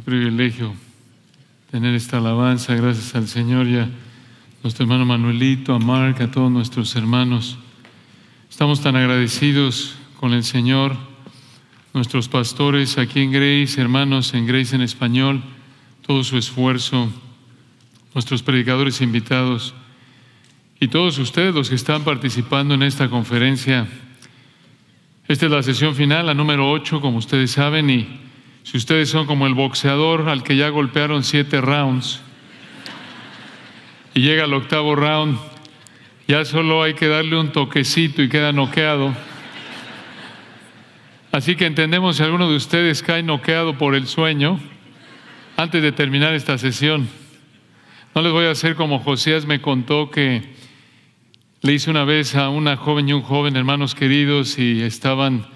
privilegio tener esta alabanza, gracias al Señor y a nuestro hermano Manuelito, a Mark, a todos nuestros hermanos. Estamos tan agradecidos con el Señor, nuestros pastores aquí en Grace, hermanos en Grace en español, todo su esfuerzo, nuestros predicadores invitados y todos ustedes los que están participando en esta conferencia. Esta es la sesión final, la número 8, como ustedes saben, y si ustedes son como el boxeador al que ya golpearon siete rounds y llega al octavo round, ya solo hay que darle un toquecito y queda noqueado. Así que entendemos si alguno de ustedes cae noqueado por el sueño antes de terminar esta sesión. No les voy a hacer como Josías me contó que le hice una vez a una joven y un joven, hermanos queridos, y estaban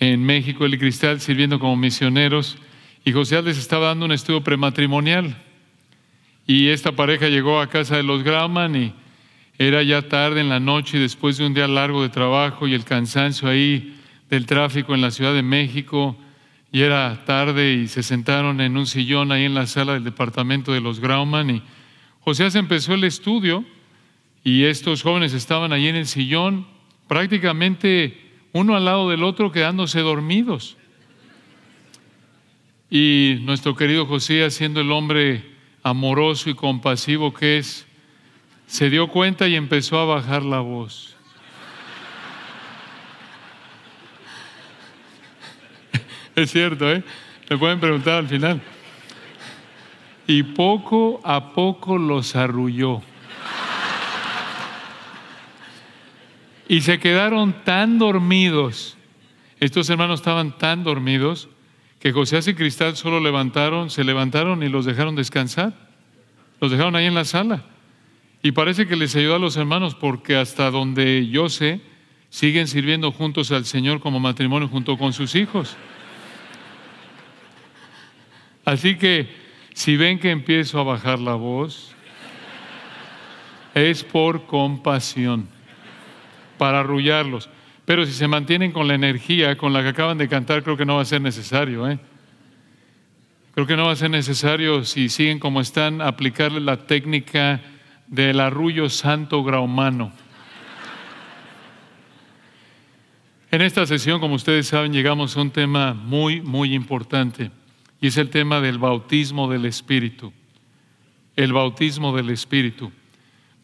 en México, El Cristal, sirviendo como misioneros, y José les estaba dando un estudio prematrimonial. Y esta pareja llegó a casa de los Grauman y era ya tarde en la noche después de un día largo de trabajo y el cansancio ahí del tráfico en la Ciudad de México, y era tarde y se sentaron en un sillón ahí en la sala del departamento de los Grauman y José empezó el estudio y estos jóvenes estaban ahí en el sillón prácticamente uno al lado del otro quedándose dormidos. Y nuestro querido José siendo el hombre amoroso y compasivo que es, se dio cuenta y empezó a bajar la voz. es cierto, ¿eh? Le pueden preguntar al final. Y poco a poco los arrulló. Y se quedaron tan dormidos, estos hermanos estaban tan dormidos, que José y Cristal solo levantaron, se levantaron y los dejaron descansar. Los dejaron ahí en la sala. Y parece que les ayudó a los hermanos porque hasta donde yo sé, siguen sirviendo juntos al Señor como matrimonio junto con sus hijos. Así que si ven que empiezo a bajar la voz, es por compasión para arrullarlos. Pero si se mantienen con la energía con la que acaban de cantar, creo que no va a ser necesario. ¿eh? Creo que no va a ser necesario, si siguen como están, aplicarle la técnica del arrullo santo graumano. En esta sesión, como ustedes saben, llegamos a un tema muy, muy importante, y es el tema del bautismo del Espíritu. El bautismo del Espíritu.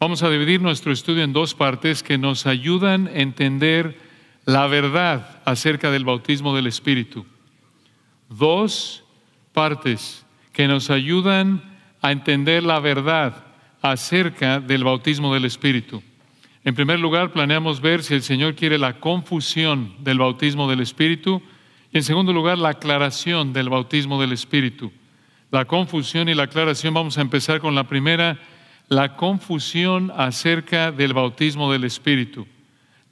Vamos a dividir nuestro estudio en dos partes que nos ayudan a entender la verdad acerca del bautismo del Espíritu. Dos partes que nos ayudan a entender la verdad acerca del bautismo del Espíritu. En primer lugar, planeamos ver si el Señor quiere la confusión del bautismo del Espíritu y en segundo lugar, la aclaración del bautismo del Espíritu. La confusión y la aclaración, vamos a empezar con la primera la confusión acerca del bautismo del Espíritu.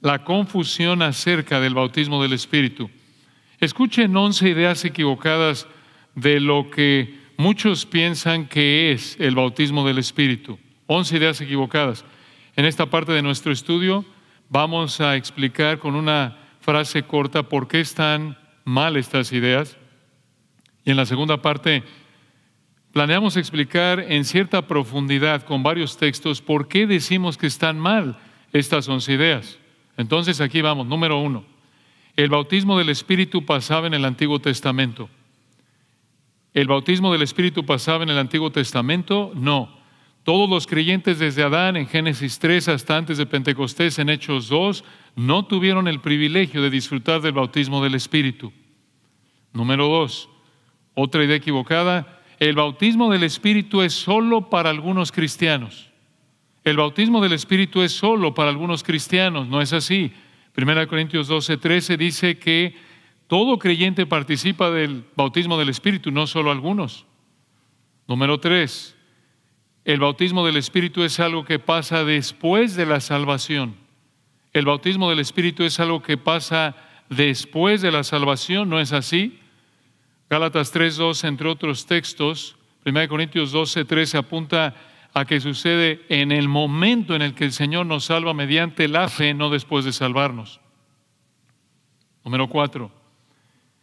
La confusión acerca del bautismo del Espíritu. Escuchen 11 ideas equivocadas de lo que muchos piensan que es el bautismo del Espíritu. 11 ideas equivocadas. En esta parte de nuestro estudio vamos a explicar con una frase corta por qué están mal estas ideas. Y en la segunda parte Planeamos explicar en cierta profundidad con varios textos por qué decimos que están mal estas once ideas. Entonces aquí vamos, número uno. El bautismo del Espíritu pasaba en el Antiguo Testamento. ¿El bautismo del Espíritu pasaba en el Antiguo Testamento? No. Todos los creyentes desde Adán en Génesis 3 hasta antes de Pentecostés en Hechos 2 no tuvieron el privilegio de disfrutar del bautismo del Espíritu. Número dos. Otra idea equivocada el bautismo del Espíritu es solo para algunos cristianos. El bautismo del Espíritu es solo para algunos cristianos, no es así. 1 Corintios 12, dice que todo creyente participa del bautismo del Espíritu, no solo algunos. Número 3, el bautismo del Espíritu es algo que pasa después de la salvación. El bautismo del Espíritu es algo que pasa después de la salvación, ¿no es así? Gálatas 3.2, entre otros textos, 1 Corintios 13 apunta a que sucede en el momento en el que el Señor nos salva mediante la fe, no después de salvarnos. Número 4.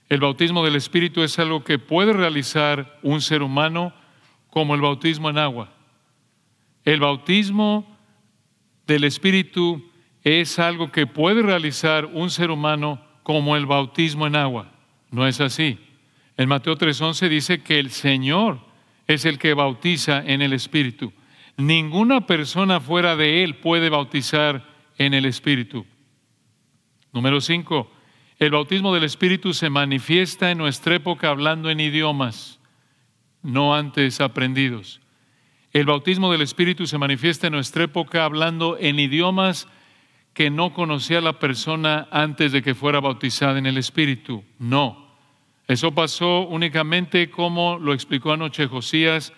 El bautismo del Espíritu es algo que puede realizar un ser humano como el bautismo en agua. El bautismo del Espíritu es algo que puede realizar un ser humano como el bautismo en agua. No es así. En Mateo 3:11 dice que el Señor es el que bautiza en el Espíritu. Ninguna persona fuera de Él puede bautizar en el Espíritu. Número 5. El bautismo del Espíritu se manifiesta en nuestra época hablando en idiomas no antes aprendidos. El bautismo del Espíritu se manifiesta en nuestra época hablando en idiomas que no conocía la persona antes de que fuera bautizada en el Espíritu. No. Eso pasó únicamente como lo explicó anoche Josías,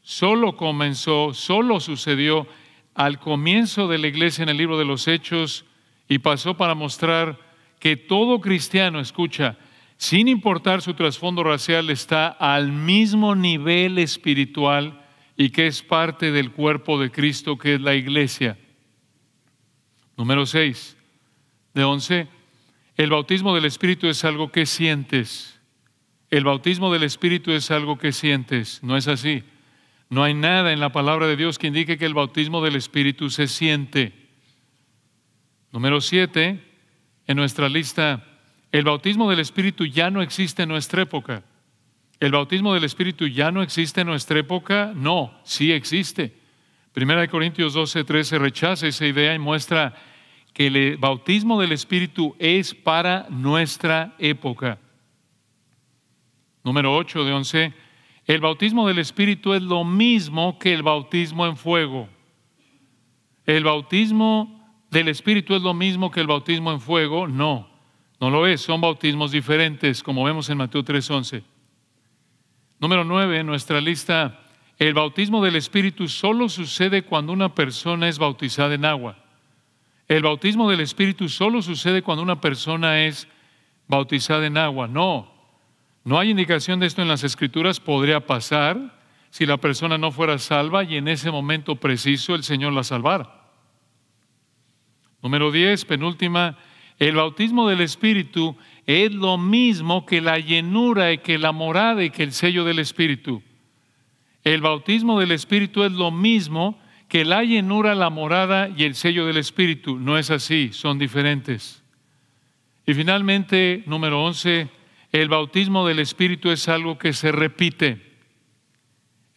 solo comenzó, solo sucedió al comienzo de la iglesia en el libro de los Hechos y pasó para mostrar que todo cristiano, escucha, sin importar su trasfondo racial, está al mismo nivel espiritual y que es parte del cuerpo de Cristo que es la iglesia. Número 6, de 11, el bautismo del Espíritu es algo que sientes. El bautismo del Espíritu es algo que sientes, no es así. No hay nada en la palabra de Dios que indique que el bautismo del Espíritu se siente. Número siete, en nuestra lista, el bautismo del Espíritu ya no existe en nuestra época. ¿El bautismo del Espíritu ya no existe en nuestra época? No, sí existe. Primera de Corintios 12, 13 rechaza esa idea y muestra que el bautismo del Espíritu es para nuestra época número 8 de 11, el bautismo del Espíritu es lo mismo que el bautismo en fuego. El bautismo del Espíritu es lo mismo que el bautismo en fuego. No, no lo es. Son bautismos diferentes, como vemos en Mateo 3:11. Número 9 en nuestra lista, el bautismo del Espíritu solo sucede cuando una persona es bautizada en agua. El bautismo del Espíritu solo sucede cuando una persona es bautizada en agua. No, no hay indicación de esto en las escrituras, podría pasar si la persona no fuera salva y en ese momento preciso el Señor la salvara. Número 10, penúltima, el bautismo del Espíritu es lo mismo que la llenura y que la morada y que el sello del Espíritu. El bautismo del Espíritu es lo mismo que la llenura, la morada y el sello del Espíritu. No es así, son diferentes. Y finalmente, número 11, el bautismo del Espíritu es algo que se repite.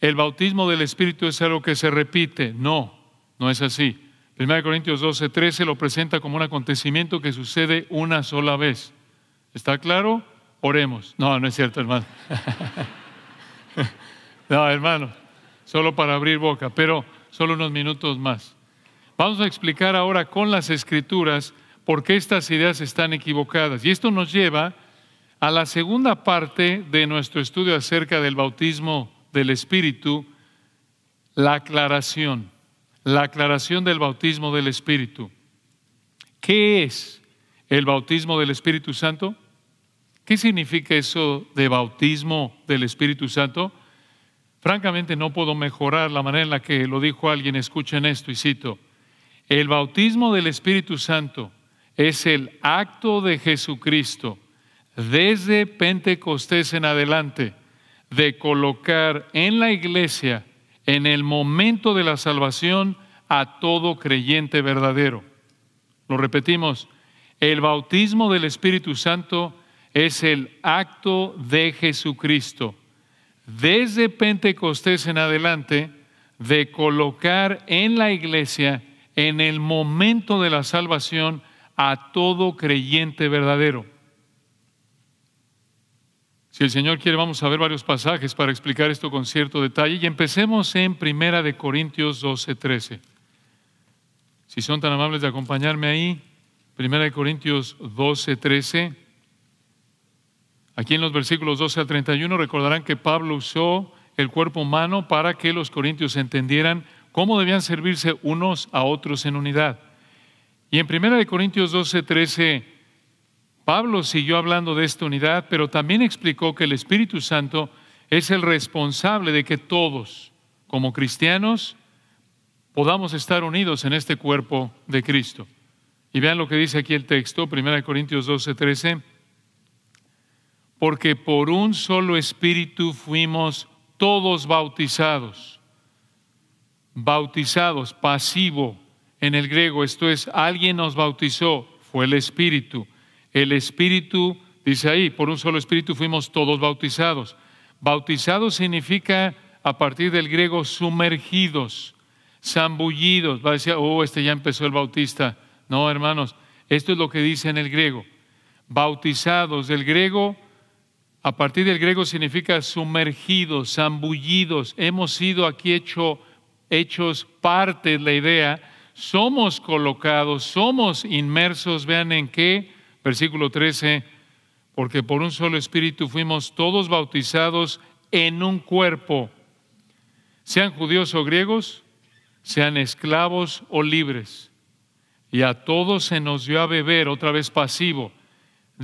El bautismo del Espíritu es algo que se repite. No, no es así. 1 Corintios 12, 13 lo presenta como un acontecimiento que sucede una sola vez. ¿Está claro? Oremos. No, no es cierto, hermano. no, hermano, solo para abrir boca, pero solo unos minutos más. Vamos a explicar ahora con las escrituras por qué estas ideas están equivocadas. Y esto nos lleva a la segunda parte de nuestro estudio acerca del bautismo del Espíritu, la aclaración, la aclaración del bautismo del Espíritu. ¿Qué es el bautismo del Espíritu Santo? ¿Qué significa eso de bautismo del Espíritu Santo? Francamente no puedo mejorar la manera en la que lo dijo alguien. Escuchen esto y cito. El bautismo del Espíritu Santo es el acto de Jesucristo desde Pentecostés en adelante de colocar en la iglesia, en el momento de la salvación, a todo creyente verdadero. Lo repetimos, el bautismo del Espíritu Santo es el acto de Jesucristo, desde Pentecostés en adelante, de colocar en la iglesia, en el momento de la salvación, a todo creyente verdadero. Si el Señor quiere, vamos a ver varios pasajes para explicar esto con cierto detalle y empecemos en Primera de Corintios 12, 13. Si son tan amables de acompañarme ahí, 1 de Corintios 12, 13. Aquí en los versículos 12 al 31 recordarán que Pablo usó el cuerpo humano para que los corintios entendieran cómo debían servirse unos a otros en unidad. Y en Primera de Corintios 12, 13 Pablo siguió hablando de esta unidad, pero también explicó que el Espíritu Santo es el responsable de que todos, como cristianos, podamos estar unidos en este cuerpo de Cristo. Y vean lo que dice aquí el texto, 1 Corintios 12, 13. Porque por un solo espíritu fuimos todos bautizados. Bautizados, pasivo en el griego, esto es, alguien nos bautizó, fue el espíritu. El Espíritu, dice ahí, por un solo Espíritu fuimos todos bautizados. Bautizados significa a partir del griego sumergidos, zambullidos. Va a decir, oh, este ya empezó el bautista. No, hermanos, esto es lo que dice en el griego. Bautizados, del griego, a partir del griego significa sumergidos, zambullidos. Hemos sido aquí hecho, hechos parte de la idea. Somos colocados, somos inmersos, vean en qué, Versículo 13, porque por un solo espíritu fuimos todos bautizados en un cuerpo, sean judíos o griegos, sean esclavos o libres. Y a todos se nos dio a beber, otra vez pasivo.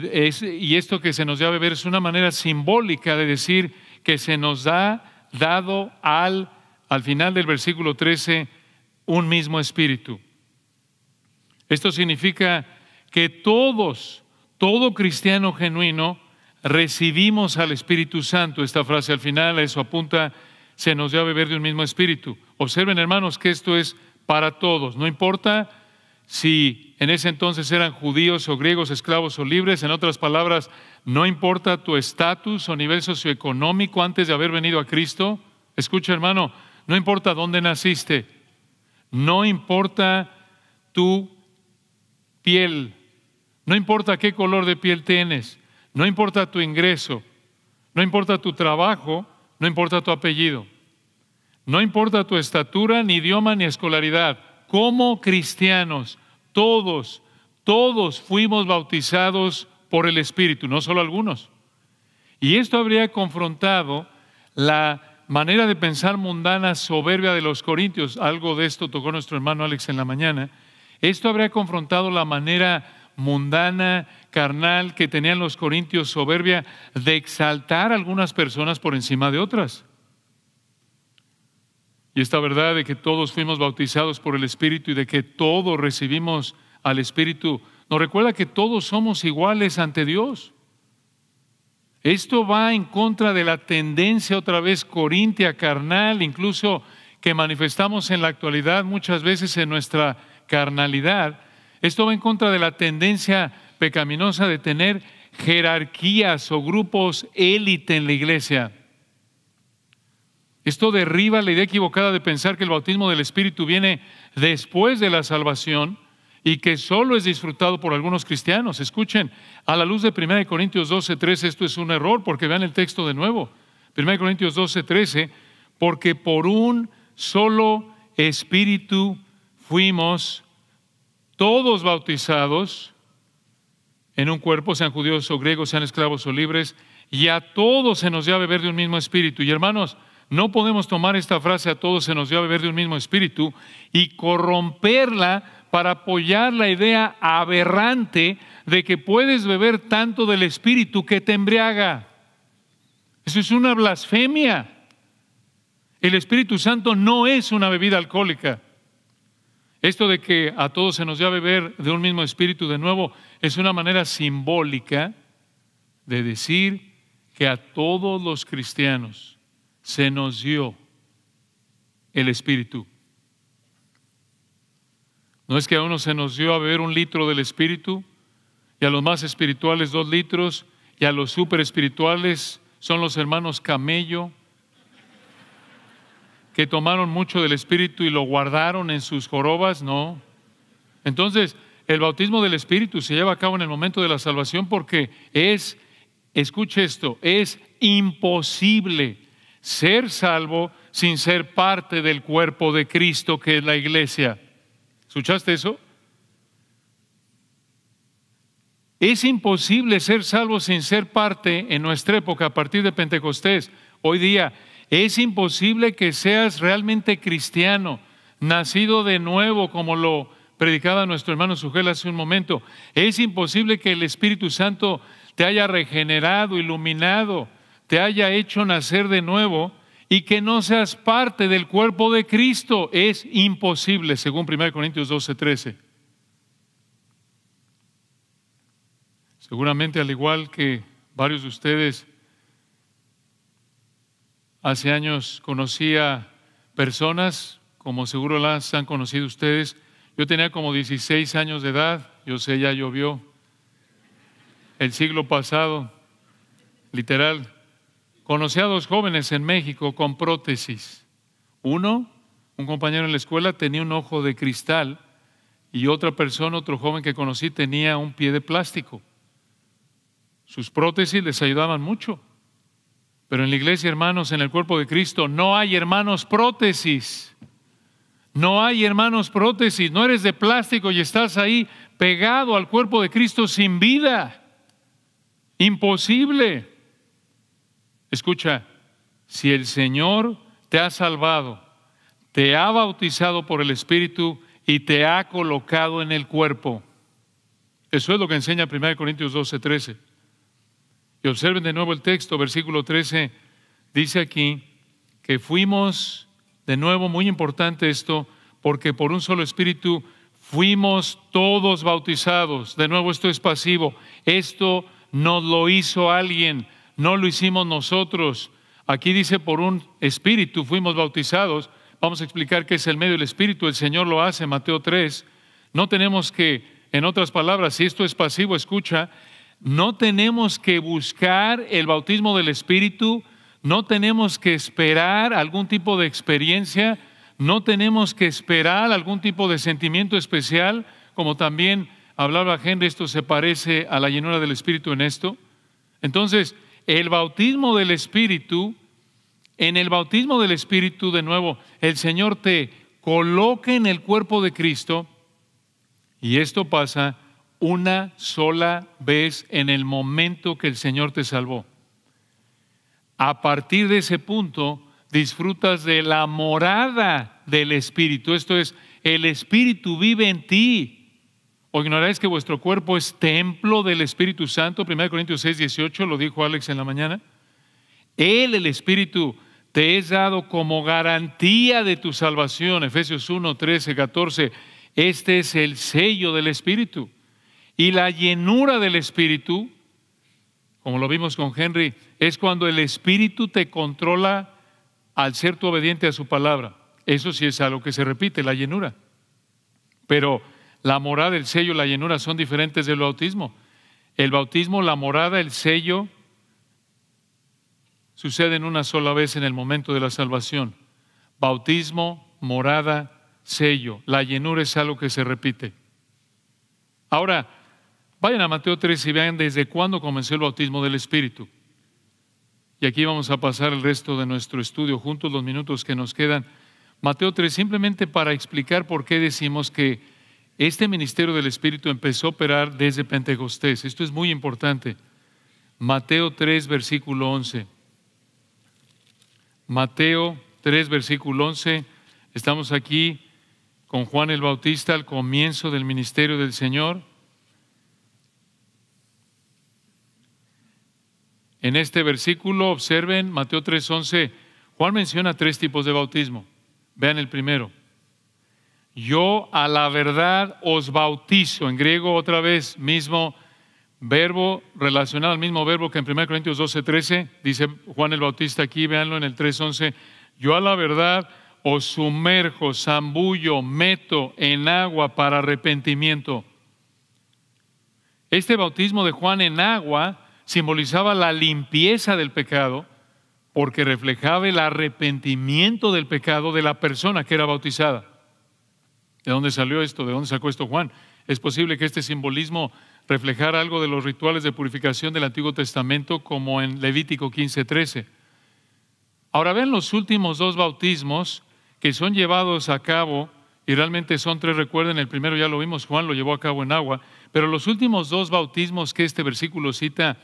y esto que se nos dio a beber es una manera simbólica de decir que se nos ha dado al, al final del versículo 13, un mismo espíritu. Esto significa que todos, todo cristiano genuino, recibimos al Espíritu Santo. Esta frase al final, eso apunta, se nos dio a beber de un mismo espíritu. Observen, hermanos, que esto es para todos. No importa si en ese entonces eran judíos o griegos, esclavos o libres. En otras palabras, no importa tu estatus o nivel socioeconómico antes de haber venido a Cristo. Escucha, hermano, no importa dónde naciste. No importa tu piel no importa qué color de piel tienes, no importa tu ingreso, no importa tu trabajo, no importa tu apellido, no importa tu estatura, ni idioma, ni escolaridad. Como cristianos, todos, todos fuimos bautizados por el Espíritu, no solo algunos. Y esto habría confrontado la manera de pensar mundana soberbia de los corintios, algo de esto tocó nuestro hermano Alex en la mañana, esto habría confrontado la manera mundana, carnal que tenían los corintios, soberbia de exaltar algunas personas por encima de otras. Y esta verdad de que todos fuimos bautizados por el Espíritu y de que todos recibimos al Espíritu, nos recuerda que todos somos iguales ante Dios. Esto va en contra de la tendencia otra vez corintia, carnal, incluso que manifestamos en la actualidad muchas veces en nuestra carnalidad, esto va en contra de la tendencia pecaminosa de tener jerarquías o grupos élite en la iglesia. Esto derriba la idea equivocada de pensar que el bautismo del Espíritu viene después de la salvación y que solo es disfrutado por algunos cristianos. Escuchen, a la luz de 1 Corintios 12, 13, esto es un error porque vean el texto de nuevo. 1 Corintios 12.13, porque por un solo espíritu fuimos todos bautizados, en un cuerpo, sean judíos o griegos, sean esclavos o libres, y a todos se nos dio a beber de un mismo espíritu. Y hermanos, no podemos tomar esta frase a todos se nos dio a beber de un mismo espíritu y corromperla para apoyar la idea aberrante de que puedes beber tanto del espíritu que te embriaga. Eso es una blasfemia. El Espíritu Santo no es una bebida alcohólica. Esto de que a todos se nos dio a beber de un mismo espíritu de nuevo es una manera simbólica de decir que a todos los cristianos se nos dio el espíritu. No es que a uno se nos dio a beber un litro del espíritu y a los más espirituales dos litros y a los super espirituales son los hermanos camello que tomaron mucho del Espíritu y lo guardaron en sus jorobas, no. Entonces, el bautismo del Espíritu se lleva a cabo en el momento de la salvación porque es, escuche esto, es imposible ser salvo sin ser parte del cuerpo de Cristo que es la iglesia. ¿Escuchaste eso? Es imposible ser salvo sin ser parte en nuestra época a partir de Pentecostés. Hoy día es imposible que seas realmente cristiano, nacido de nuevo, como lo predicaba nuestro hermano Sujel hace un momento. Es imposible que el Espíritu Santo te haya regenerado, iluminado, te haya hecho nacer de nuevo y que no seas parte del cuerpo de Cristo. Es imposible, según 1 Corintios 12, 13. Seguramente, al igual que varios de ustedes, Hace años conocía personas, como seguro las han conocido ustedes. Yo tenía como 16 años de edad, yo sé, ya llovió. El siglo pasado, literal, conocí a dos jóvenes en México con prótesis. Uno, un compañero en la escuela, tenía un ojo de cristal y otra persona, otro joven que conocí, tenía un pie de plástico. Sus prótesis les ayudaban mucho. Pero en la iglesia, hermanos, en el cuerpo de Cristo, no hay hermanos prótesis. No hay hermanos prótesis. No eres de plástico y estás ahí pegado al cuerpo de Cristo sin vida. Imposible. Escucha, si el Señor te ha salvado, te ha bautizado por el Espíritu y te ha colocado en el cuerpo. Eso es lo que enseña 1 Corintios 12, 13. Y observen de nuevo el texto, versículo 13, dice aquí que fuimos, de nuevo muy importante esto, porque por un solo espíritu fuimos todos bautizados. De nuevo esto es pasivo. Esto no lo hizo alguien, no lo hicimos nosotros. Aquí dice por un espíritu fuimos bautizados. Vamos a explicar qué es el medio del espíritu. El Señor lo hace, Mateo 3. No tenemos que, en otras palabras, si esto es pasivo, escucha, no tenemos que buscar el bautismo del Espíritu, no tenemos que esperar algún tipo de experiencia, no tenemos que esperar algún tipo de sentimiento especial, como también hablaba Henry, esto se parece a la llenura del Espíritu en esto. Entonces, el bautismo del Espíritu, en el bautismo del Espíritu, de nuevo, el Señor te coloca en el cuerpo de Cristo, y esto pasa una sola vez en el momento que el Señor te salvó. A partir de ese punto, disfrutas de la morada del Espíritu. Esto es, el Espíritu vive en ti. ¿O ignoráis que vuestro cuerpo es templo del Espíritu Santo? 1 Corintios 6, 18 lo dijo Alex en la mañana. Él, el Espíritu, te es dado como garantía de tu salvación. Efesios 1, 13, 14. Este es el sello del Espíritu. Y la llenura del Espíritu, como lo vimos con Henry, es cuando el Espíritu te controla al ser tu obediente a su palabra. Eso sí es algo que se repite, la llenura. Pero la morada, el sello, la llenura son diferentes del bautismo. El bautismo, la morada, el sello, suceden una sola vez en el momento de la salvación. Bautismo, morada, sello. La llenura es algo que se repite. Ahora, Vayan a Mateo 3 y vean desde cuándo comenzó el bautismo del Espíritu. Y aquí vamos a pasar el resto de nuestro estudio juntos, los minutos que nos quedan. Mateo 3, simplemente para explicar por qué decimos que este ministerio del Espíritu empezó a operar desde Pentecostés. Esto es muy importante. Mateo 3, versículo 11. Mateo 3, versículo 11. Estamos aquí con Juan el Bautista al comienzo del ministerio del Señor. en este versículo, observen Mateo 3:11, Juan menciona tres tipos de bautismo. Vean el primero. Yo a la verdad os bautizo. En griego otra vez, mismo verbo relacionado al mismo verbo que en 1 Corintios 12:13, dice Juan el Bautista aquí, véanlo en el 3:11. Yo a la verdad os sumerjo, zambullo, meto en agua para arrepentimiento. Este bautismo de Juan en agua simbolizaba la limpieza del pecado porque reflejaba el arrepentimiento del pecado de la persona que era bautizada. ¿De dónde salió esto? ¿De dónde sacó esto Juan? Es posible que este simbolismo reflejara algo de los rituales de purificación del Antiguo Testamento como en Levítico 15:13. Ahora ven los últimos dos bautismos que son llevados a cabo y realmente son tres, recuerden, el primero ya lo vimos, Juan lo llevó a cabo en agua, pero los últimos dos bautismos que este versículo cita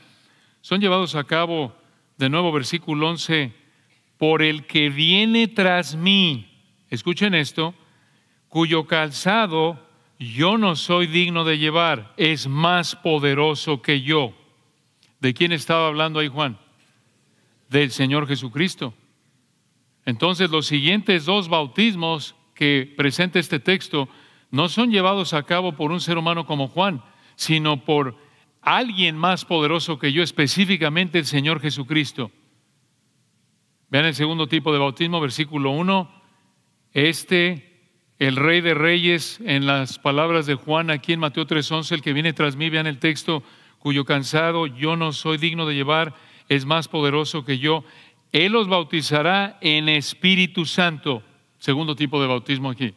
son llevados a cabo, de nuevo versículo 11, por el que viene tras mí, escuchen esto, cuyo calzado yo no soy digno de llevar, es más poderoso que yo. ¿De quién estaba hablando ahí Juan? Del Señor Jesucristo. Entonces los siguientes dos bautismos que presenta este texto no son llevados a cabo por un ser humano como Juan, sino por alguien más poderoso que yo, específicamente el Señor Jesucristo. Vean el segundo tipo de bautismo, versículo 1. Este, el Rey de Reyes, en las palabras de Juan aquí en Mateo 3:11, el que viene tras mí, vean el texto, cuyo cansado yo no soy digno de llevar, es más poderoso que yo. Él los bautizará en Espíritu Santo. Segundo tipo de bautismo aquí.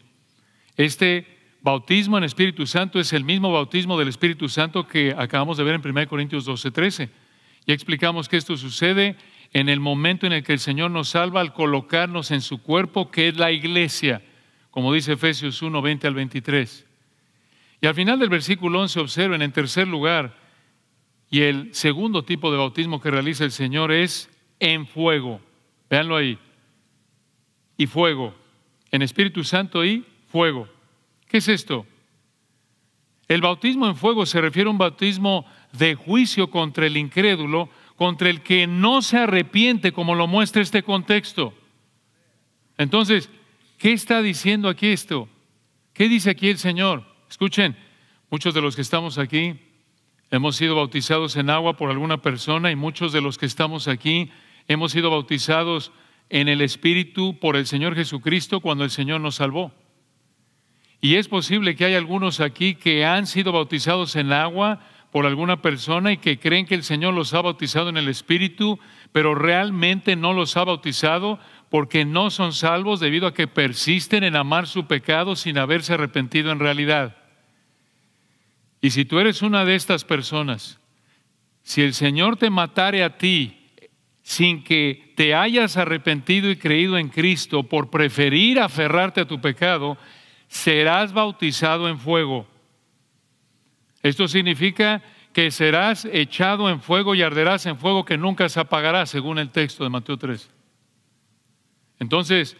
Este bautismo en Espíritu Santo es el mismo bautismo del Espíritu Santo que acabamos de ver en 1 Corintios 12, 13. Ya explicamos que esto sucede en el momento en el que el Señor nos salva al colocarnos en su cuerpo, que es la iglesia, como dice Efesios 1, al 23. Y al final del versículo 11 observen, en tercer lugar, y el segundo tipo de bautismo que realiza el Señor es en fuego. Véanlo ahí. Y fuego. En Espíritu Santo y fuego. ¿Qué es esto? El bautismo en fuego se refiere a un bautismo de juicio contra el incrédulo, contra el que no se arrepiente, como lo muestra este contexto. Entonces, ¿qué está diciendo aquí esto? ¿Qué dice aquí el Señor? Escuchen, muchos de los que estamos aquí hemos sido bautizados en agua por alguna persona y muchos de los que estamos aquí hemos sido bautizados en el Espíritu por el Señor Jesucristo cuando el Señor nos salvó. Y es posible que hay algunos aquí que han sido bautizados en agua por alguna persona y que creen que el Señor los ha bautizado en el Espíritu, pero realmente no los ha bautizado porque no son salvos debido a que persisten en amar su pecado sin haberse arrepentido en realidad. Y si tú eres una de estas personas, si el Señor te matare a ti sin que te hayas arrepentido y creído en Cristo por preferir aferrarte a tu pecado, serás bautizado en fuego. Esto significa que serás echado en fuego y arderás en fuego que nunca se apagará, según el texto de Mateo 3. Entonces,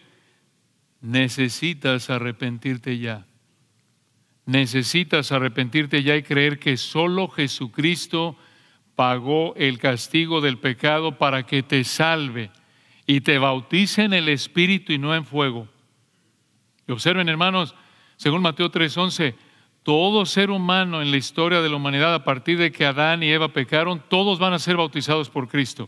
necesitas arrepentirte ya. Necesitas arrepentirte ya y creer que solo Jesucristo pagó el castigo del pecado para que te salve y te bautice en el Espíritu y no en fuego. Y observen, hermanos, según Mateo 3:11, todo ser humano en la historia de la humanidad, a partir de que Adán y Eva pecaron, todos van a ser bautizados por Cristo.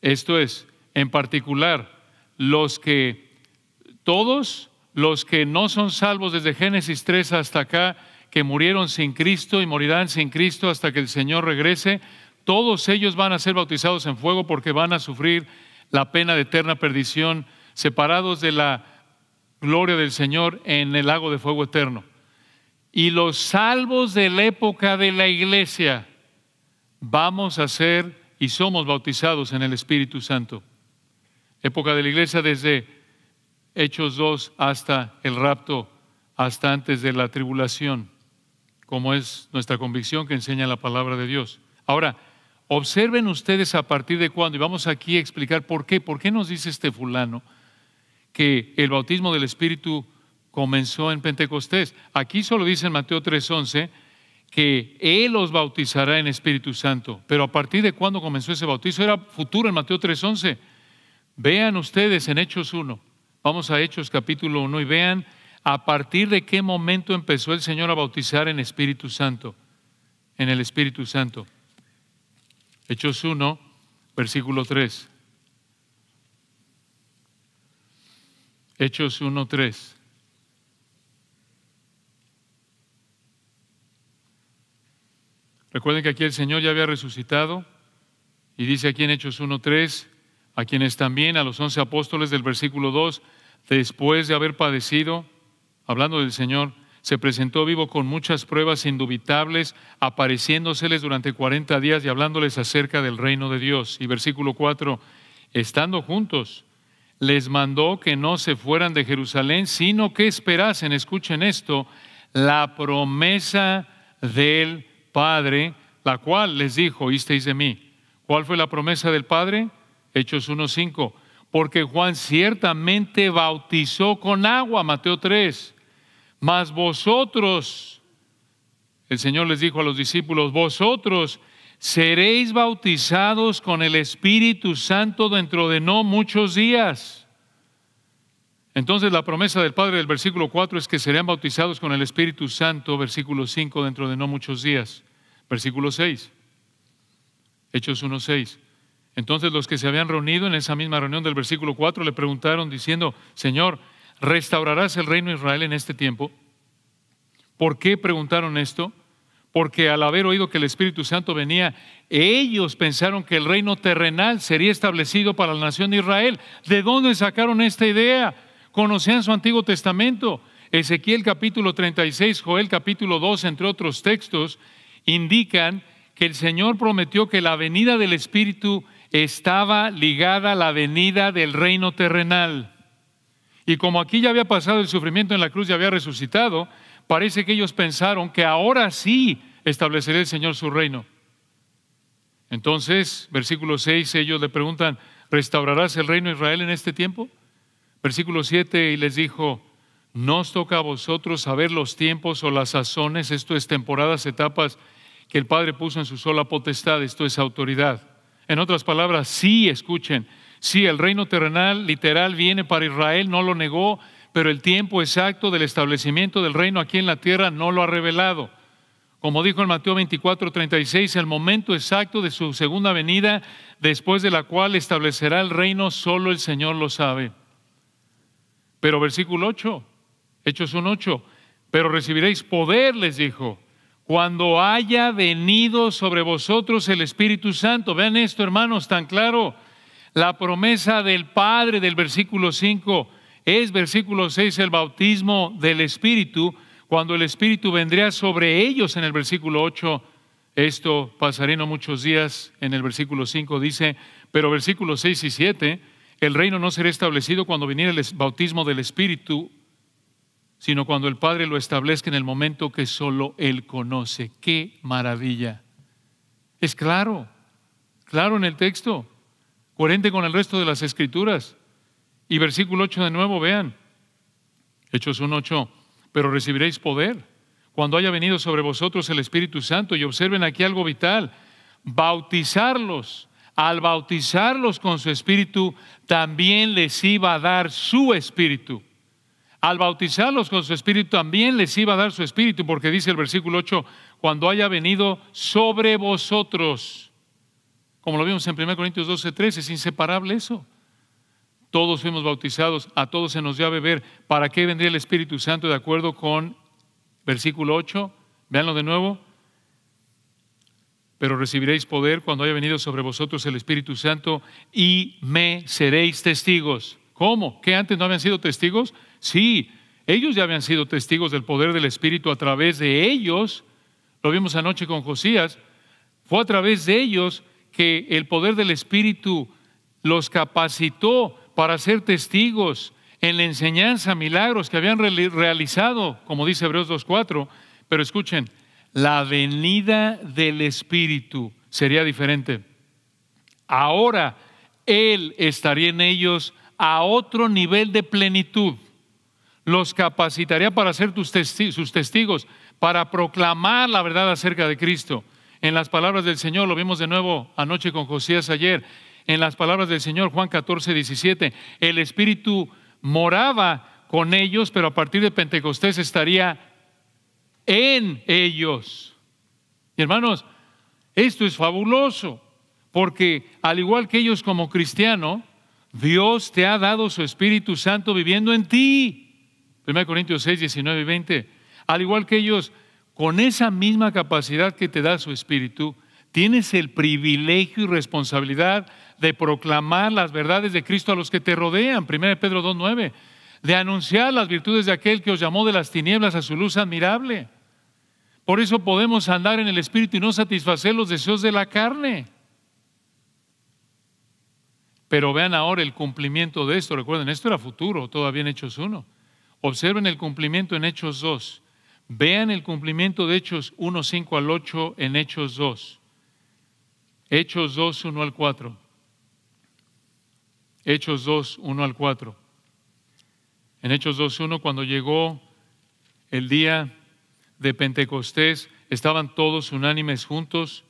Esto es, en particular, los que, todos los que no son salvos desde Génesis 3 hasta acá, que murieron sin Cristo y morirán sin Cristo hasta que el Señor regrese, todos ellos van a ser bautizados en fuego porque van a sufrir la pena de eterna perdición, separados de la gloria del Señor en el lago de fuego eterno. Y los salvos de la época de la iglesia vamos a ser y somos bautizados en el Espíritu Santo. Época de la iglesia desde Hechos 2 hasta el rapto, hasta antes de la tribulación, como es nuestra convicción que enseña la palabra de Dios. Ahora, observen ustedes a partir de cuándo, y vamos aquí a explicar por qué, por qué nos dice este fulano que el bautismo del Espíritu comenzó en Pentecostés. Aquí solo dice en Mateo 3:11 que Él los bautizará en Espíritu Santo. Pero a partir de cuándo comenzó ese bautizo era futuro en Mateo 3:11. Vean ustedes en Hechos 1. Vamos a Hechos capítulo 1 y vean a partir de qué momento empezó el Señor a bautizar en Espíritu Santo. En el Espíritu Santo. Hechos 1, versículo 3. Hechos 1.3. Recuerden que aquí el Señor ya había resucitado y dice aquí en Hechos 1.3, a quienes también, a los once apóstoles del versículo 2, después de haber padecido, hablando del Señor, se presentó vivo con muchas pruebas indubitables, apareciéndoseles durante 40 días y hablándoles acerca del reino de Dios. Y versículo 4, estando juntos, les mandó que no se fueran de Jerusalén, sino que esperasen, escuchen esto, la promesa del Padre, la cual les dijo, oísteis de mí. ¿Cuál fue la promesa del Padre? Hechos 1.5. Porque Juan ciertamente bautizó con agua, Mateo 3. Mas vosotros, el Señor les dijo a los discípulos, vosotros seréis bautizados con el Espíritu Santo dentro de no muchos días. Entonces la promesa del Padre del versículo 4 es que serán bautizados con el Espíritu Santo, versículo 5, dentro de no muchos días. Versículo 6, Hechos 1.6. Entonces los que se habían reunido en esa misma reunión del versículo 4 le preguntaron diciendo, Señor, ¿restaurarás el reino de Israel en este tiempo? ¿Por qué preguntaron esto? porque al haber oído que el Espíritu Santo venía, ellos pensaron que el reino terrenal sería establecido para la nación de Israel. ¿De dónde sacaron esta idea? Conocían su Antiguo Testamento. Ezequiel capítulo 36, Joel capítulo 2, entre otros textos, indican que el Señor prometió que la venida del Espíritu estaba ligada a la venida del reino terrenal. Y como aquí ya había pasado el sufrimiento en la cruz, y había resucitado, parece que ellos pensaron que ahora sí establecerá el Señor su reino. Entonces, versículo 6, ellos le preguntan, ¿restaurarás el reino de Israel en este tiempo? Versículo 7, y les dijo, no os toca a vosotros saber los tiempos o las sazones, esto es temporadas, etapas que el Padre puso en su sola potestad, esto es autoridad. En otras palabras, sí, escuchen, sí, el reino terrenal literal viene para Israel, no lo negó, pero el tiempo exacto del establecimiento del reino aquí en la tierra no lo ha revelado. Como dijo en Mateo 24, 36, el momento exacto de su segunda venida, después de la cual establecerá el reino, solo el Señor lo sabe. Pero versículo 8, Hechos 1, 8, pero recibiréis poder, les dijo, cuando haya venido sobre vosotros el Espíritu Santo. Vean esto, hermanos, tan claro. La promesa del Padre del versículo 5 es, versículo 6, el bautismo del Espíritu, cuando el Espíritu vendría sobre ellos en el versículo 8. Esto pasaría no muchos días, en el versículo 5 dice, pero versículos 6 y 7, el reino no será establecido cuando viniera el bautismo del Espíritu, sino cuando el Padre lo establezca en el momento que solo Él conoce. ¡Qué maravilla! Es claro, claro en el texto, coherente con el resto de las escrituras. Y versículo 8 de nuevo, vean. Hechos 8 Pero recibiréis poder cuando haya venido sobre vosotros el Espíritu Santo. Y observen aquí algo vital. Bautizarlos. Al bautizarlos con su Espíritu, también les iba a dar su Espíritu. Al bautizarlos con su Espíritu, también les iba a dar su Espíritu, porque dice el versículo 8, cuando haya venido sobre vosotros. Como lo vimos en 1 Corintios 12, es inseparable eso todos fuimos bautizados, a todos se nos dio a beber. ¿Para qué vendría el Espíritu Santo de acuerdo con versículo 8? Veanlo de nuevo. Pero recibiréis poder cuando haya venido sobre vosotros el Espíritu Santo y me seréis testigos. ¿Cómo? ¿Que antes no habían sido testigos? Sí, ellos ya habían sido testigos del poder del Espíritu a través de ellos. Lo vimos anoche con Josías. Fue a través de ellos que el poder del Espíritu los capacitó para ser testigos en la enseñanza, milagros que habían realizado, como dice Hebreos 2.4, pero escuchen, la venida del Espíritu sería diferente. Ahora Él estaría en ellos a otro nivel de plenitud. Los capacitaría para ser sus testigos, para proclamar la verdad acerca de Cristo. En las palabras del Señor, lo vimos de nuevo anoche con Josías ayer, en las palabras del Señor, Juan 14, 17. El Espíritu moraba con ellos, pero a partir de Pentecostés estaría en ellos. Y hermanos, esto es fabuloso, porque al igual que ellos como cristiano, Dios te ha dado su Espíritu Santo viviendo en ti. 1 Corintios 6, 19 y 20. Al igual que ellos, con esa misma capacidad que te da su Espíritu, tienes el privilegio y responsabilidad de proclamar las verdades de Cristo a los que te rodean, 1 Pedro 2.9, de anunciar las virtudes de aquel que os llamó de las tinieblas a su luz admirable. Por eso podemos andar en el Espíritu y no satisfacer los deseos de la carne. Pero vean ahora el cumplimiento de esto. Recuerden, esto era futuro, todavía en Hechos 1. Observen el cumplimiento en Hechos 2. Vean el cumplimiento de Hechos 1, 5 al 8 en Hechos 2. Hechos 2, 1 al 4. Hechos 2, 1 al 4. En Hechos 2, 1, cuando llegó el día de Pentecostés, estaban todos unánimes juntos.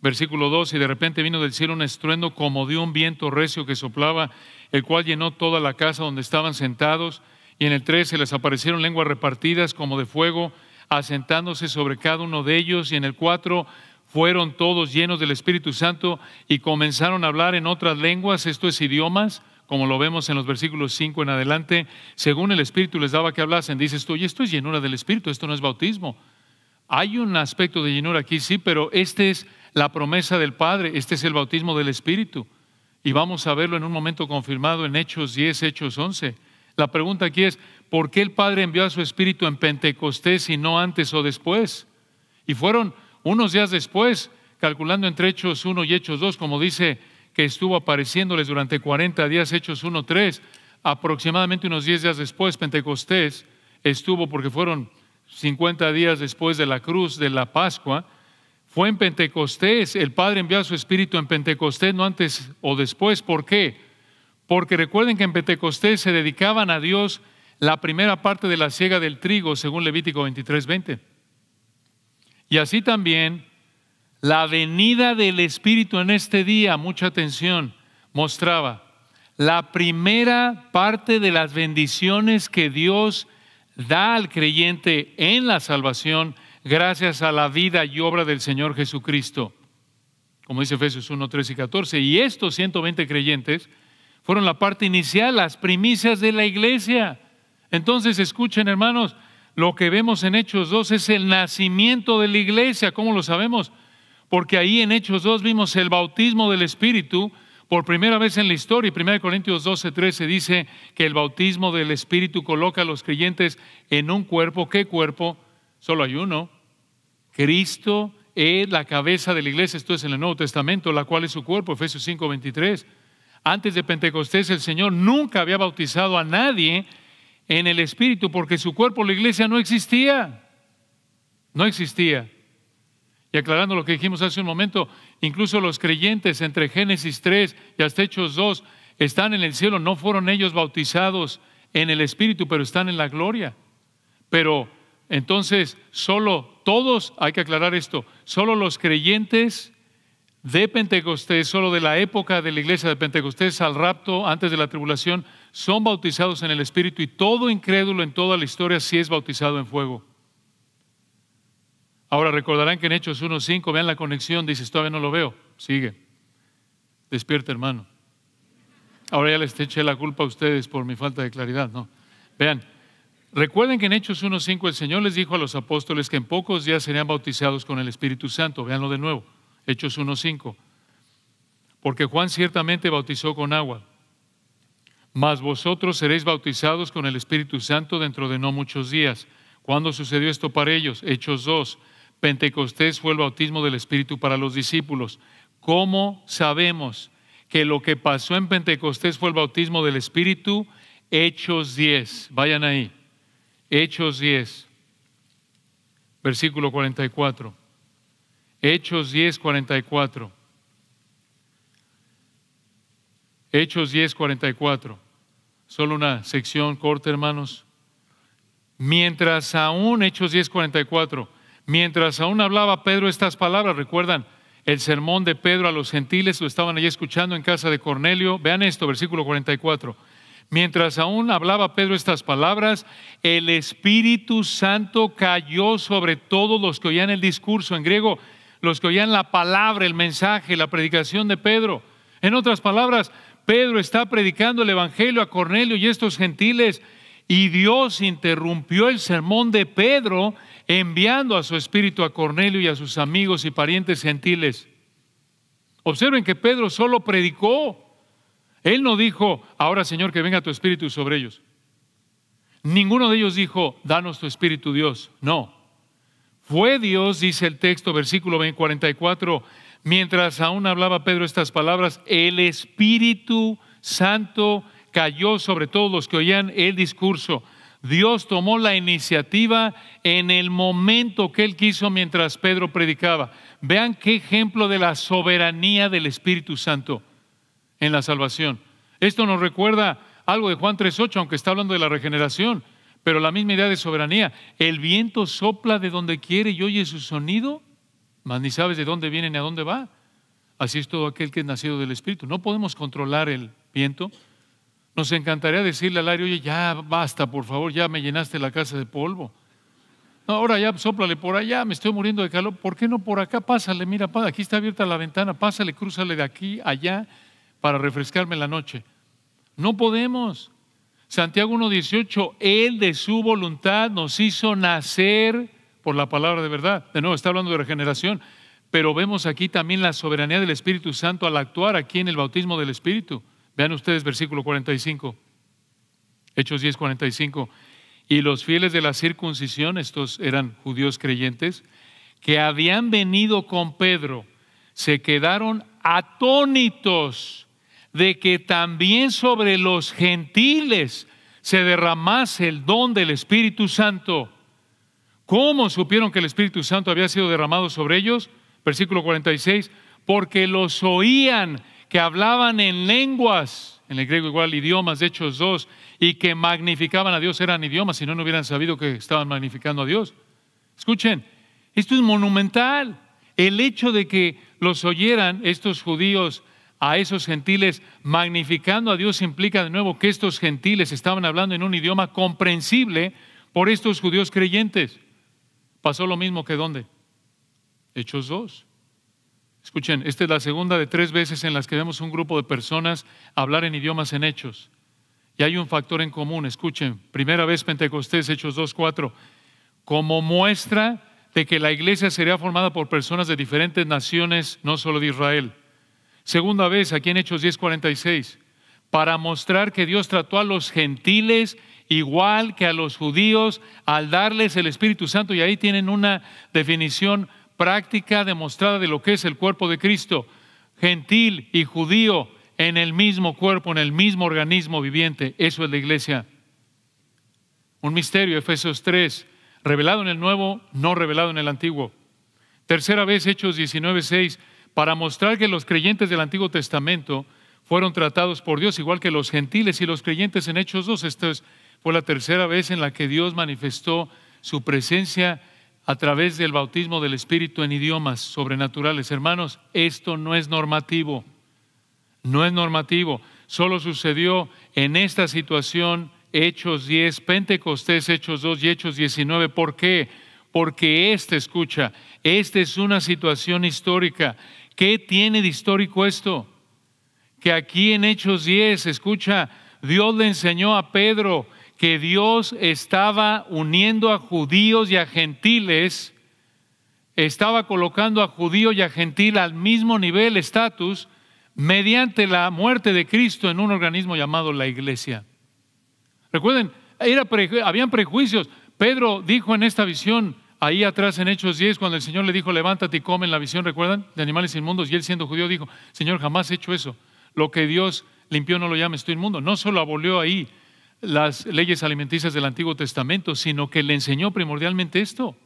Versículo 2, y de repente vino del cielo un estruendo como de un viento recio que soplaba, el cual llenó toda la casa donde estaban sentados. Y en el 3 se les aparecieron lenguas repartidas como de fuego, asentándose sobre cada uno de ellos. Y en el 4 fueron todos llenos del Espíritu Santo y comenzaron a hablar en otras lenguas, esto es idiomas, como lo vemos en los versículos 5 en adelante, según el Espíritu les daba que hablasen, dices tú, y esto es llenura del Espíritu, esto no es bautismo. Hay un aspecto de llenura aquí, sí, pero esta es la promesa del Padre, este es el bautismo del Espíritu. Y vamos a verlo en un momento confirmado en Hechos 10, Hechos 11. La pregunta aquí es, ¿por qué el Padre envió a su Espíritu en Pentecostés y no antes o después? Y fueron unos días después, calculando entre Hechos 1 y Hechos 2, como dice que estuvo apareciéndoles durante 40 días, Hechos 1, 3, aproximadamente unos 10 días después, Pentecostés estuvo, porque fueron 50 días después de la cruz de la Pascua, fue en Pentecostés, el Padre envió su Espíritu en Pentecostés, no antes o después. ¿Por qué? Porque recuerden que en Pentecostés se dedicaban a Dios la primera parte de la siega del trigo, según Levítico 23, 20. Y así también la venida del Espíritu en este día, mucha atención, mostraba la primera parte de las bendiciones que Dios da al creyente en la salvación gracias a la vida y obra del Señor Jesucristo. Como dice Efesios 1, 13 y 14. Y estos 120 creyentes fueron la parte inicial, las primicias de la iglesia. Entonces escuchen hermanos, lo que vemos en Hechos 2 es el nacimiento de la iglesia. ¿Cómo lo sabemos? Porque ahí en Hechos 2 vimos el bautismo del Espíritu por primera vez en la historia. 1 Corintios 12, 13 dice que el bautismo del Espíritu coloca a los creyentes en un cuerpo. ¿Qué cuerpo? Solo hay uno. Cristo es la cabeza de la iglesia, esto es en el Nuevo Testamento, la cual es su cuerpo, Efesios 5, 23. Antes de Pentecostés el Señor nunca había bautizado a nadie en el espíritu, porque su cuerpo, la iglesia, no existía. No existía. Y aclarando lo que dijimos hace un momento, incluso los creyentes entre Génesis 3 y hasta Hechos 2 están en el cielo, no fueron ellos bautizados en el espíritu, pero están en la gloria. Pero entonces, solo todos, hay que aclarar esto, solo los creyentes de Pentecostés, solo de la época de la iglesia de Pentecostés al rapto antes de la tribulación, son bautizados en el Espíritu y todo incrédulo en toda la historia si es bautizado en fuego. Ahora recordarán que en Hechos 1.5, vean la conexión, dices, todavía no lo veo, sigue. Despierta hermano. Ahora ya les eché la culpa a ustedes por mi falta de claridad, ¿no? Vean, recuerden que en Hechos 1.5 el Señor les dijo a los apóstoles que en pocos días serían bautizados con el Espíritu Santo, veanlo de nuevo. Hechos 1.5. Porque Juan ciertamente bautizó con agua, mas vosotros seréis bautizados con el Espíritu Santo dentro de no muchos días. ¿Cuándo sucedió esto para ellos? Hechos 2. Pentecostés fue el bautismo del Espíritu para los discípulos. ¿Cómo sabemos que lo que pasó en Pentecostés fue el bautismo del Espíritu? Hechos 10. Vayan ahí. Hechos 10. Versículo 44. Hechos 10.44 Hechos 10, 44. Solo una sección corta, hermanos. Mientras aún, Hechos 10, 44, mientras aún hablaba Pedro estas palabras, recuerdan el sermón de Pedro a los gentiles, lo estaban allí escuchando en casa de Cornelio. Vean esto, versículo 44. Mientras aún hablaba Pedro estas palabras, el Espíritu Santo cayó sobre todos los que oían el discurso. En griego, los que oían la palabra, el mensaje, la predicación de Pedro. En otras palabras, Pedro está predicando el Evangelio a Cornelio y estos gentiles y Dios interrumpió el sermón de Pedro enviando a su espíritu a Cornelio y a sus amigos y parientes gentiles. Observen que Pedro solo predicó. Él no dijo, ahora Señor, que venga tu espíritu sobre ellos. Ninguno de ellos dijo, danos tu espíritu Dios. No. Fue Dios, dice el texto, versículo 44, mientras aún hablaba Pedro estas palabras, el Espíritu Santo cayó sobre todos los que oían el discurso. Dios tomó la iniciativa en el momento que él quiso mientras Pedro predicaba. Vean qué ejemplo de la soberanía del Espíritu Santo en la salvación. Esto nos recuerda algo de Juan 3.8, aunque está hablando de la regeneración pero la misma idea de soberanía. El viento sopla de donde quiere y oye su sonido, mas ni sabes de dónde viene ni a dónde va. Así es todo aquel que es nacido del Espíritu. No podemos controlar el viento. Nos encantaría decirle al aire, oye, ya basta, por favor, ya me llenaste la casa de polvo. ahora ya soplale por allá, me estoy muriendo de calor. ¿Por qué no por acá? Pásale, mira, aquí está abierta la ventana, pásale, crúzale de aquí allá para refrescarme la noche. No podemos. Santiago 1.18, Él de su voluntad nos hizo nacer por la palabra de verdad. De nuevo, está hablando de regeneración, pero vemos aquí también la soberanía del Espíritu Santo al actuar aquí en el bautismo del Espíritu. Vean ustedes versículo 45, Hechos 10, 45. Y los fieles de la circuncisión, estos eran judíos creyentes, que habían venido con Pedro, se quedaron atónitos de que también sobre los gentiles se derramase el don del Espíritu Santo. ¿Cómo supieron que el Espíritu Santo había sido derramado sobre ellos? Versículo 46, porque los oían que hablaban en lenguas, en el griego igual idiomas, Hechos dos, y que magnificaban a Dios, eran idiomas, si no, no hubieran sabido que estaban magnificando a Dios. Escuchen, esto es monumental. El hecho de que los oyeran estos judíos a esos gentiles, magnificando a Dios implica de nuevo que estos gentiles estaban hablando en un idioma comprensible por estos judíos creyentes. Pasó lo mismo que dónde? Hechos 2. Escuchen, esta es la segunda de tres veces en las que vemos un grupo de personas hablar en idiomas en hechos. Y hay un factor en común, escuchen, primera vez Pentecostés, Hechos 2, 4, como muestra de que la iglesia sería formada por personas de diferentes naciones, no solo de Israel. Segunda vez, aquí en Hechos 10:46, para mostrar que Dios trató a los gentiles igual que a los judíos al darles el Espíritu Santo. Y ahí tienen una definición práctica demostrada de lo que es el cuerpo de Cristo, gentil y judío en el mismo cuerpo, en el mismo organismo viviente. Eso es la iglesia. Un misterio, Efesios 3, revelado en el nuevo, no revelado en el antiguo. Tercera vez, Hechos 19:6 para mostrar que los creyentes del Antiguo Testamento fueron tratados por Dios igual que los gentiles y los creyentes en Hechos 2. Esta fue la tercera vez en la que Dios manifestó su presencia a través del bautismo del Espíritu en idiomas sobrenaturales. Hermanos, esto no es normativo, no es normativo, solo sucedió en esta situación Hechos 10, Pentecostés, Hechos 2 y Hechos 19. ¿Por qué? Porque este, escucha, esta es una situación histórica. ¿Qué tiene de histórico esto? Que aquí en Hechos 10, escucha, Dios le enseñó a Pedro que Dios estaba uniendo a judíos y a gentiles, estaba colocando a judío y a gentil al mismo nivel, estatus, mediante la muerte de Cristo en un organismo llamado la iglesia. Recuerden, habían prejuicios. Pedro dijo en esta visión, ahí atrás en Hechos 10, cuando el Señor le dijo, levántate y come en la visión, ¿recuerdan? De animales inmundos. Y él siendo judío dijo, Señor, jamás he hecho eso. Lo que Dios limpió no lo llama estoy inmundo. No solo abolió ahí las leyes alimenticias del Antiguo Testamento, sino que le enseñó primordialmente esto.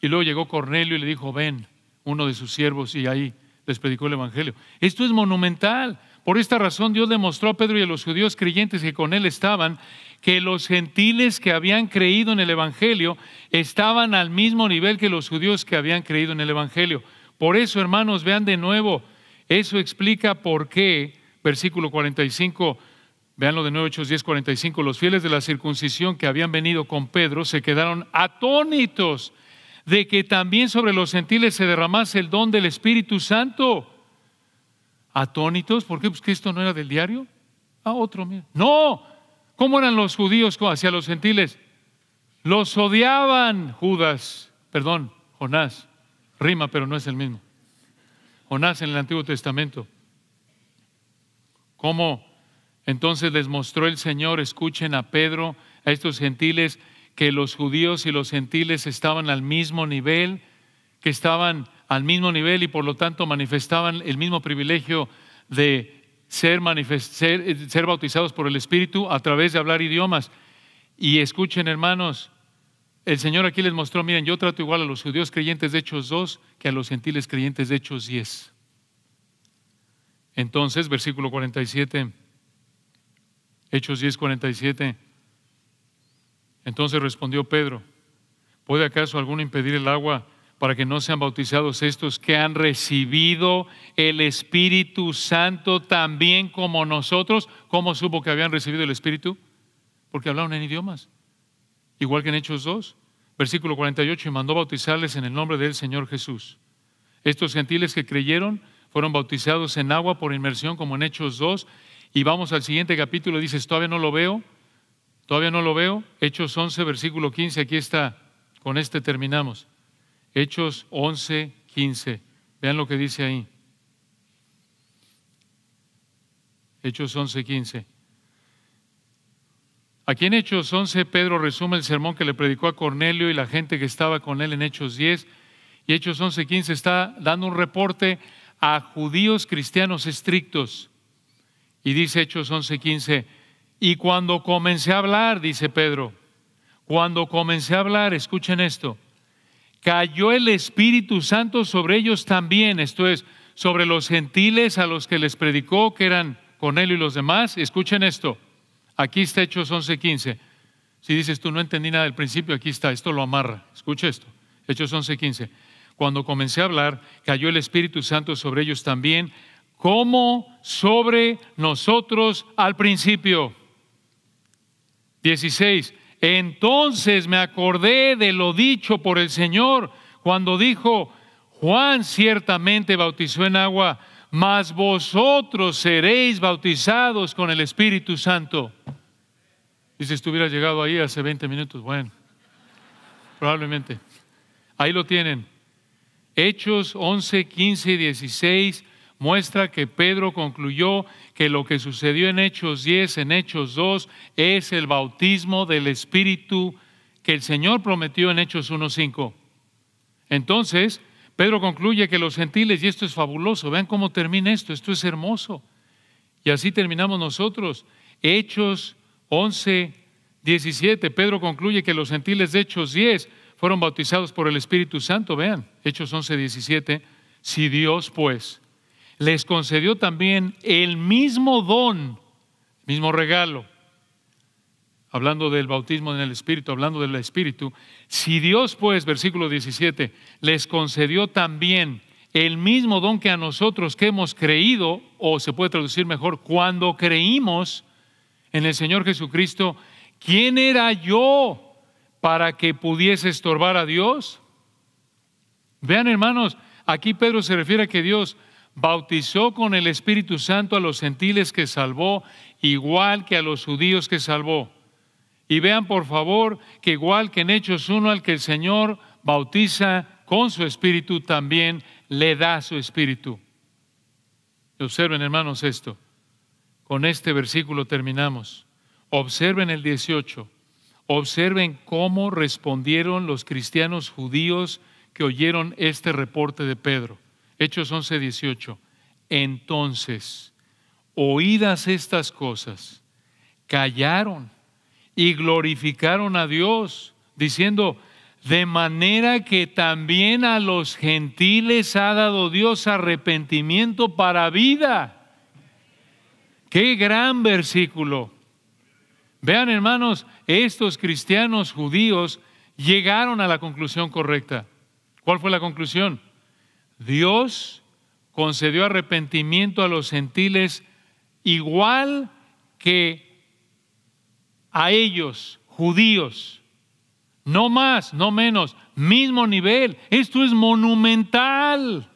Y luego llegó Cornelio y le dijo, ven, uno de sus siervos, y ahí les predicó el Evangelio. Esto es monumental. Por esta razón Dios demostró a Pedro y a los judíos creyentes que con él estaban que los gentiles que habían creído en el Evangelio estaban al mismo nivel que los judíos que habían creído en el Evangelio. Por eso, hermanos, vean de nuevo, eso explica por qué, versículo 45, veanlo de nuevo, Hechos 10, 45, los fieles de la circuncisión que habían venido con Pedro se quedaron atónitos de que también sobre los gentiles se derramase el don del Espíritu Santo. Atónitos, ¿por qué? Pues que esto no era del diario. Ah, otro, mío. No, ¿Cómo eran los judíos hacia los gentiles? Los odiaban, Judas, perdón, Jonás. Rima, pero no es el mismo. Jonás en el Antiguo Testamento. ¿Cómo entonces les mostró el Señor, escuchen a Pedro, a estos gentiles, que los judíos y los gentiles estaban al mismo nivel, que estaban al mismo nivel y por lo tanto manifestaban el mismo privilegio de eh, ser, bautizados por el Espíritu a través de hablar idiomas. Y escuchen, hermanos, el Señor aquí les mostró, miren, yo trato igual a los judíos creyentes de Hechos 2 que a los gentiles creyentes de Hechos 10. Entonces, versículo 47, Hechos 10, 47. Entonces respondió Pedro, ¿puede acaso alguno impedir el agua para que no sean bautizados estos que han recibido el Espíritu Santo también como nosotros. ¿Cómo supo que habían recibido el Espíritu? Porque hablaron en idiomas, igual que en Hechos 2. Versículo 48, y mandó bautizarles en el nombre del Señor Jesús. Estos gentiles que creyeron fueron bautizados en agua por inmersión como en Hechos 2. Y vamos al siguiente capítulo, dices, todavía no lo veo, todavía no lo veo. Hechos 11, versículo 15, aquí está, con este terminamos. Hechos 11, 15. Vean lo que dice ahí. Hechos 11, 15. Aquí en Hechos 11 Pedro resume el sermón que le predicó a Cornelio y la gente que estaba con él en Hechos 10. Y Hechos 11, 15 está dando un reporte a judíos cristianos estrictos. Y dice Hechos 11, 15, y cuando comencé a hablar, dice Pedro, cuando comencé a hablar, escuchen esto, cayó el Espíritu Santo sobre ellos también, esto es, sobre los gentiles a los que les predicó, que eran con él y los demás. Escuchen esto, aquí está Hechos 11:15. Si dices tú no entendí nada del principio, aquí está, esto lo amarra. Escucha esto, Hechos 11:15. Cuando comencé a hablar, cayó el Espíritu Santo sobre ellos también, como sobre nosotros al principio. 16. Entonces me acordé de lo dicho por el Señor cuando dijo, Juan ciertamente bautizó en agua, mas vosotros seréis bautizados con el Espíritu Santo. Y si estuviera llegado ahí hace 20 minutos, bueno, probablemente. Ahí lo tienen. Hechos 11, 15 y 16 muestra que Pedro concluyó que lo que sucedió en Hechos 10, en Hechos 2, es el bautismo del Espíritu que el Señor prometió en Hechos 1.5. Entonces, Pedro concluye que los gentiles, y esto es fabuloso, vean cómo termina esto, esto es hermoso. Y así terminamos nosotros. Hechos 11, 17, Pedro concluye que los gentiles de Hechos 10 fueron bautizados por el Espíritu Santo. Vean, Hechos 11, 17, si Dios pues les concedió también el mismo don, mismo regalo. Hablando del bautismo en el Espíritu, hablando del Espíritu, si Dios pues, versículo 17, les concedió también el mismo don que a nosotros que hemos creído, o se puede traducir mejor, cuando creímos en el Señor Jesucristo, ¿quién era yo para que pudiese estorbar a Dios? Vean hermanos, aquí Pedro se refiere a que Dios bautizó con el Espíritu Santo a los gentiles que salvó, igual que a los judíos que salvó. Y vean por favor que igual que en Hechos 1 al que el Señor bautiza con su Espíritu, también le da su Espíritu. Observen hermanos esto. Con este versículo terminamos. Observen el 18. Observen cómo respondieron los cristianos judíos que oyeron este reporte de Pedro. Hechos 11, Entonces, oídas estas cosas, callaron y glorificaron a Dios, diciendo, de manera que también a los gentiles ha dado Dios arrepentimiento para vida. Qué gran versículo. Vean hermanos, estos cristianos judíos llegaron a la conclusión correcta. ¿Cuál fue la conclusión? Dios concedió arrepentimiento a los gentiles igual que a ellos, judíos. No más, no menos, mismo nivel. Esto es monumental.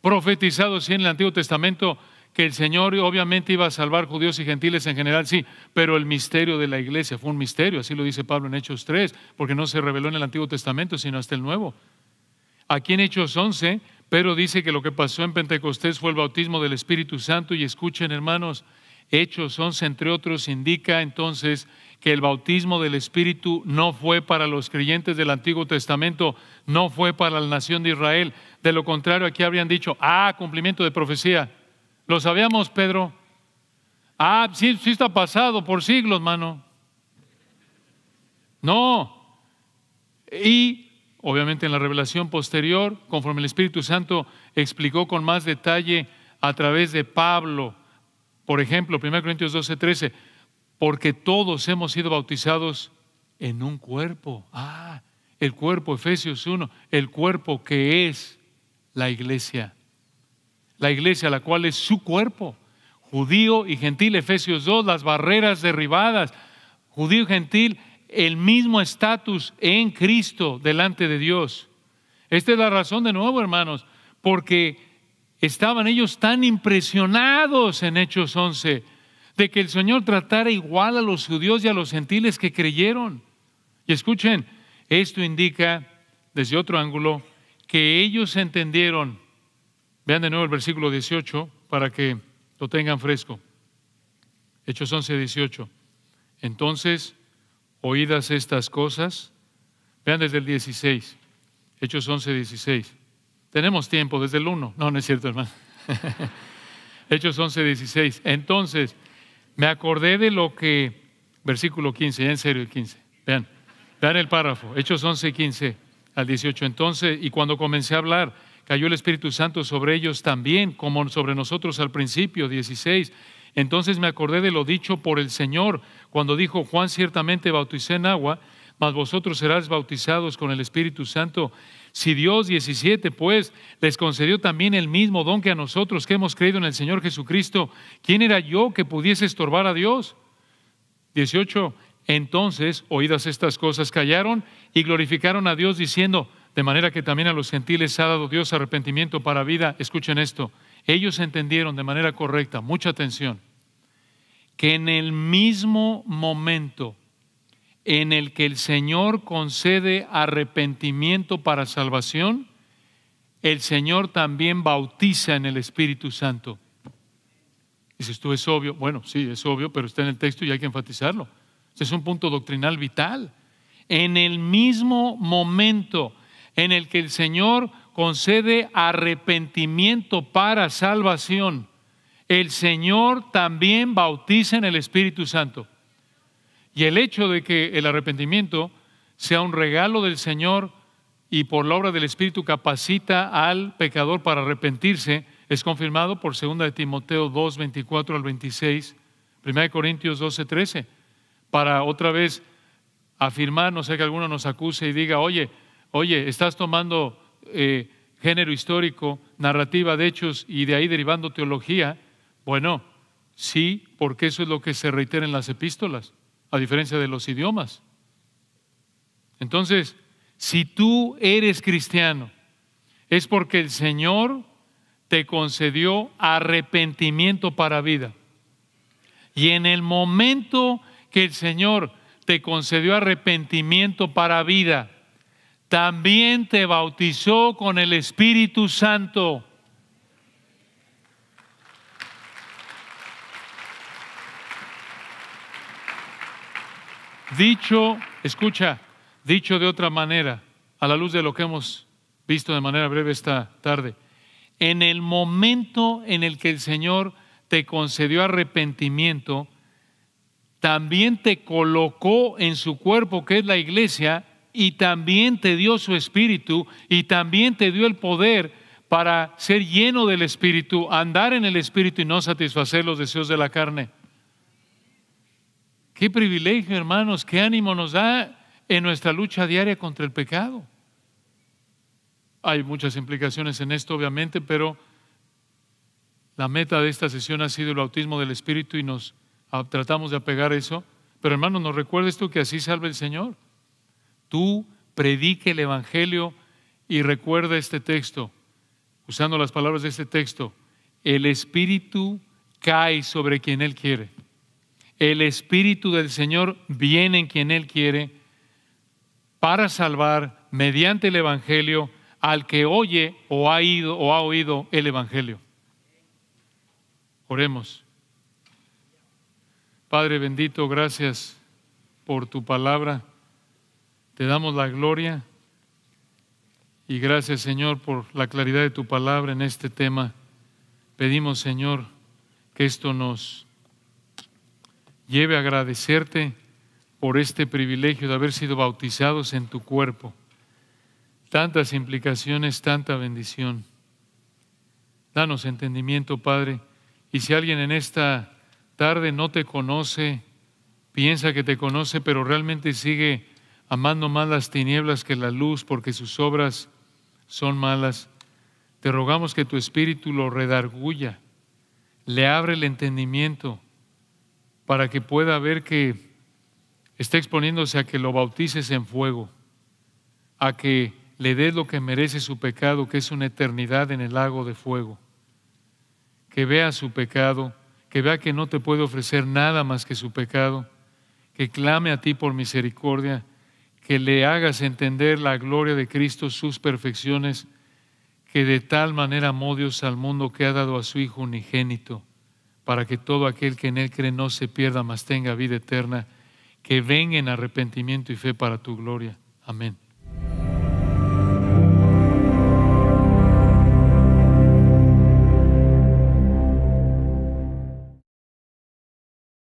Profetizado sí en el Antiguo Testamento que el Señor obviamente iba a salvar judíos y gentiles en general, sí, pero el misterio de la iglesia fue un misterio, así lo dice Pablo en Hechos 3, porque no se reveló en el Antiguo Testamento, sino hasta el Nuevo aquí en Hechos 11, Pedro dice que lo que pasó en Pentecostés fue el bautismo del Espíritu Santo y escuchen hermanos, Hechos 11 entre otros indica entonces que el bautismo del Espíritu no fue para los creyentes del Antiguo Testamento, no fue para la nación de Israel. De lo contrario, aquí habrían dicho, ah, cumplimiento de profecía. Lo sabíamos, Pedro. Ah, sí, sí está pasado por siglos, mano. No. Y obviamente en la revelación posterior, conforme el Espíritu Santo explicó con más detalle a través de Pablo, por ejemplo, 1 Corintios 12, 13, porque todos hemos sido bautizados en un cuerpo. Ah, el cuerpo, Efesios 1, el cuerpo que es la iglesia. La iglesia, la cual es su cuerpo. Judío y gentil, Efesios 2, las barreras derribadas. Judío y gentil, el mismo estatus en Cristo delante de Dios. Esta es la razón de nuevo, hermanos, porque estaban ellos tan impresionados en Hechos 11 de que el Señor tratara igual a los judíos y a los gentiles que creyeron. Y escuchen, esto indica desde otro ángulo que ellos entendieron, vean de nuevo el versículo 18 para que lo tengan fresco, Hechos 11, 18. Entonces oídas estas cosas, vean desde el 16, Hechos 11, 16. Tenemos tiempo desde el 1. No, no es cierto, hermano. Hechos 11, 16. Entonces, me acordé de lo que, versículo 15, ya en serio el 15. Vean, vean el párrafo, Hechos 11, 15 al 18. Entonces, y cuando comencé a hablar, cayó el Espíritu Santo sobre ellos también, como sobre nosotros al principio, 16 entonces me acordé de lo dicho por el Señor, cuando dijo, Juan ciertamente bauticé en agua, mas vosotros serás bautizados con el Espíritu Santo. Si Dios 17, pues, les concedió también el mismo don que a nosotros que hemos creído en el Señor Jesucristo, ¿quién era yo que pudiese estorbar a Dios? 18. Entonces, oídas estas cosas, callaron y glorificaron a Dios diciendo, de manera que también a los gentiles ha dado Dios arrepentimiento para vida. Escuchen esto. Ellos entendieron de manera correcta, mucha atención, que en el mismo momento en el que el Señor concede arrepentimiento para salvación, el Señor también bautiza en el Espíritu Santo. Y si esto es obvio. Bueno, sí, es obvio, pero está en el texto y hay que enfatizarlo. Este es un punto doctrinal vital. En el mismo momento en el que el Señor concede arrepentimiento para salvación, el Señor también bautiza en el Espíritu Santo. Y el hecho de que el arrepentimiento sea un regalo del Señor y por la obra del Espíritu capacita al pecador para arrepentirse, es confirmado por 2 de Timoteo 2, 24 al 26, 1 Corintios 12, 13, para otra vez afirmar, no sé que alguno nos acuse y diga, oye, oye, estás tomando eh, género histórico, narrativa de hechos y de ahí derivando teología, bueno, sí, porque eso es lo que se reitera en las epístolas, a diferencia de los idiomas. Entonces, si tú eres cristiano, es porque el Señor te concedió arrepentimiento para vida. Y en el momento que el Señor te concedió arrepentimiento para vida, también te bautizó con el Espíritu Santo. Dicho, escucha, dicho de otra manera, a la luz de lo que hemos visto de manera breve esta tarde, en el momento en el que el Señor te concedió arrepentimiento, también te colocó en su cuerpo, que es la iglesia, y también te dio su espíritu y también te dio el poder para ser lleno del espíritu, andar en el espíritu y no satisfacer los deseos de la carne. Qué privilegio, hermanos, qué ánimo nos da en nuestra lucha diaria contra el pecado. Hay muchas implicaciones en esto, obviamente, pero la meta de esta sesión ha sido el bautismo del espíritu y nos tratamos de apegar a eso. Pero hermanos, nos recuerda esto que así salve el Señor. Tú predique el Evangelio y recuerda este texto, usando las palabras de este texto, el Espíritu cae sobre quien Él quiere. El Espíritu del Señor viene en quien Él quiere para salvar mediante el Evangelio al que oye o ha, o ha oído el Evangelio. Oremos. Padre bendito, gracias por tu palabra. Te damos la gloria y gracias Señor por la claridad de tu palabra en este tema. Pedimos Señor que esto nos lleve a agradecerte por este privilegio de haber sido bautizados en tu cuerpo. Tantas implicaciones, tanta bendición. Danos entendimiento, Padre. Y si alguien en esta tarde no te conoce, piensa que te conoce, pero realmente sigue amando más las tinieblas que la luz, porque sus obras son malas. Te rogamos que tu espíritu lo redarguya, le abre el entendimiento para que pueda ver que está exponiéndose a que lo bautices en fuego, a que le des lo que merece su pecado, que es una eternidad en el lago de fuego. Que vea su pecado, que vea que no te puede ofrecer nada más que su pecado, que clame a ti por misericordia que le hagas entender la gloria de Cristo, sus perfecciones, que de tal manera amó Dios al mundo que ha dado a su Hijo unigénito, para que todo aquel que en Él cree no se pierda, mas tenga vida eterna, que venga en arrepentimiento y fe para tu gloria. Amén.